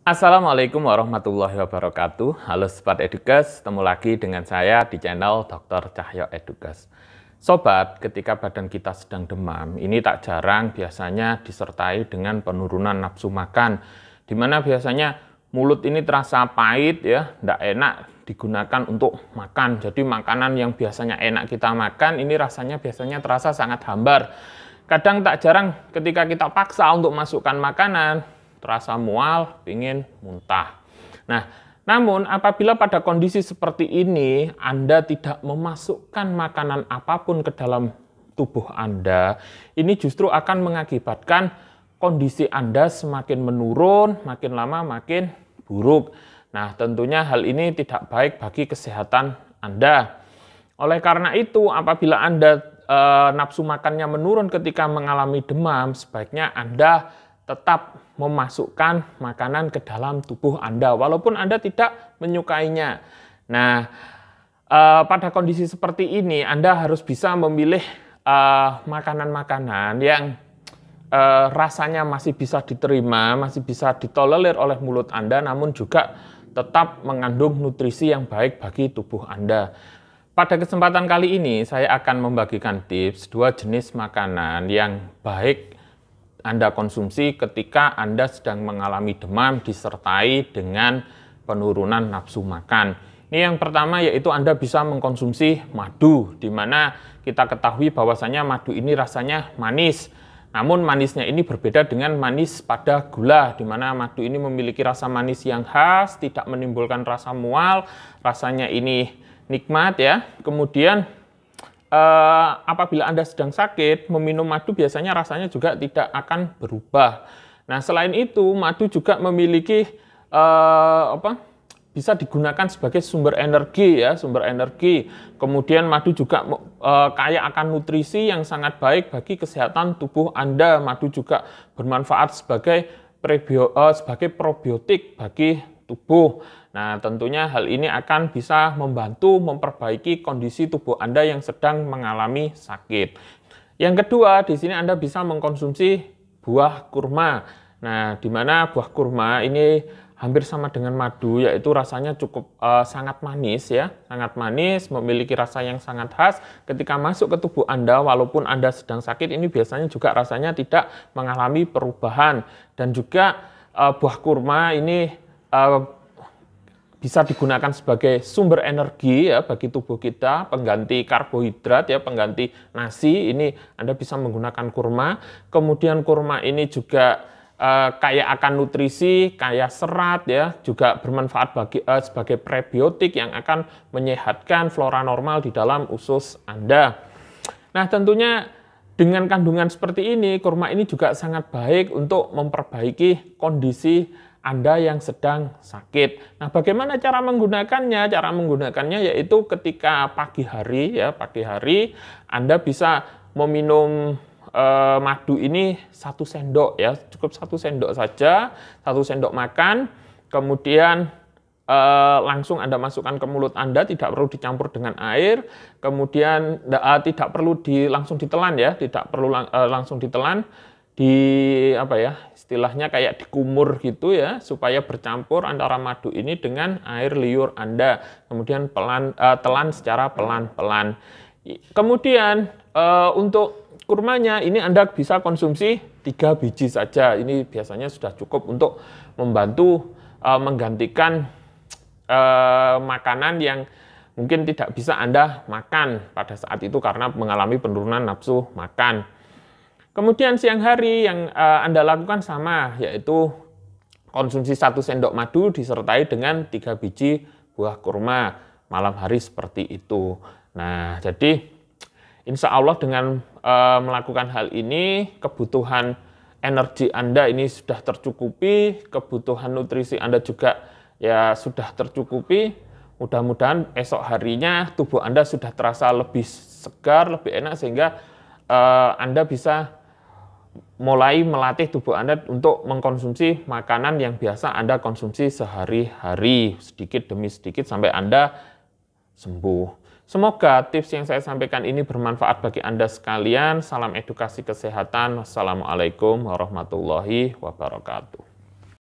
Assalamualaikum warahmatullahi wabarakatuh. Halo Sobat edukas, ketemu lagi dengan saya di channel Dr. Cahyo Edukas. Sobat, ketika badan kita sedang demam, ini tak jarang biasanya disertai dengan penurunan nafsu makan, di mana biasanya mulut ini terasa pahit ya, tidak enak digunakan untuk makan. Jadi makanan yang biasanya enak kita makan, ini rasanya biasanya terasa sangat hambar. Kadang tak jarang ketika kita paksa untuk masukkan makanan, terasa mual, ingin muntah. Nah, namun apabila pada kondisi seperti ini Anda tidak memasukkan makanan apapun ke dalam tubuh Anda, ini justru akan mengakibatkan kondisi Anda semakin menurun, makin lama makin buruk. Nah, tentunya hal ini tidak baik bagi kesehatan Anda. Oleh karena itu, apabila Anda e, nafsu makannya menurun ketika mengalami demam, sebaiknya Anda tetap memasukkan makanan ke dalam tubuh Anda, walaupun Anda tidak menyukainya. Nah, eh, pada kondisi seperti ini, Anda harus bisa memilih eh, makanan-makanan eh, yang eh, rasanya masih bisa diterima, masih bisa ditolerir oleh mulut Anda, namun juga tetap mengandung nutrisi yang baik bagi tubuh Anda. Pada kesempatan kali ini, saya akan membagikan tips dua jenis makanan yang baik anda konsumsi ketika Anda sedang mengalami demam disertai dengan penurunan nafsu makan. Ini yang pertama yaitu Anda bisa mengkonsumsi madu, di mana kita ketahui bahwasanya madu ini rasanya manis. Namun manisnya ini berbeda dengan manis pada gula, di mana madu ini memiliki rasa manis yang khas, tidak menimbulkan rasa mual, rasanya ini nikmat ya. Kemudian Eh, apabila Anda sedang sakit, meminum madu biasanya rasanya juga tidak akan berubah. Nah, selain itu, madu juga memiliki uh, apa? bisa digunakan sebagai sumber energi ya, sumber energi. Kemudian madu juga e, kaya akan nutrisi yang sangat baik bagi kesehatan tubuh Anda. Madu juga bermanfaat sebagai prebio, e, sebagai probiotik bagi tubuh. Nah, tentunya hal ini akan bisa membantu memperbaiki kondisi tubuh Anda yang sedang mengalami sakit. Yang kedua, di sini Anda bisa mengkonsumsi buah kurma. Nah, di mana buah kurma ini hampir sama dengan madu, yaitu rasanya cukup uh, sangat manis ya, sangat manis, memiliki rasa yang sangat khas. Ketika masuk ke tubuh Anda, walaupun Anda sedang sakit, ini biasanya juga rasanya tidak mengalami perubahan. Dan juga uh, buah kurma ini Eh, bisa digunakan sebagai sumber energi ya bagi tubuh kita, pengganti karbohidrat ya, pengganti nasi. Ini Anda bisa menggunakan kurma. Kemudian kurma ini juga eh, kaya akan nutrisi, kaya serat ya, juga bermanfaat bagi eh, sebagai prebiotik yang akan menyehatkan flora normal di dalam usus Anda. Nah, tentunya dengan kandungan seperti ini, kurma ini juga sangat baik untuk memperbaiki kondisi anda yang sedang sakit. Nah, bagaimana cara menggunakannya? Cara menggunakannya yaitu ketika pagi hari ya, pagi hari Anda bisa meminum e, madu ini satu sendok ya, cukup satu sendok saja, satu sendok makan. Kemudian eh, langsung Anda masukkan ke mulut Anda, tidak perlu dicampur dengan air. Kemudian eh, tidak perlu di, langsung ditelan ya, tidak perlu lang, langsung ditelan di apa ya istilahnya kayak dikumur gitu ya supaya bercampur antara madu ini dengan air liur Anda kemudian pelan uh, telan secara pelan-pelan kemudian uh, untuk kurmanya ini Anda bisa konsumsi tiga biji saja ini biasanya sudah cukup untuk membantu uh, menggantikan uh, makanan yang mungkin tidak bisa Anda makan pada saat itu karena mengalami penurunan nafsu makan Kemudian siang hari yang uh, Anda lakukan sama, yaitu konsumsi satu sendok madu disertai dengan tiga biji buah kurma malam hari seperti itu. Nah, jadi insya Allah dengan uh, melakukan hal ini kebutuhan energi Anda ini sudah tercukupi, kebutuhan nutrisi Anda juga ya sudah tercukupi. Mudah-mudahan esok harinya tubuh Anda sudah terasa lebih segar, lebih enak sehingga uh, Anda bisa mulai melatih tubuh Anda untuk mengkonsumsi makanan yang biasa Anda konsumsi sehari-hari, sedikit demi sedikit sampai Anda sembuh. Semoga tips yang saya sampaikan ini bermanfaat bagi Anda sekalian. Salam edukasi kesehatan. Wassalamualaikum warahmatullahi wabarakatuh.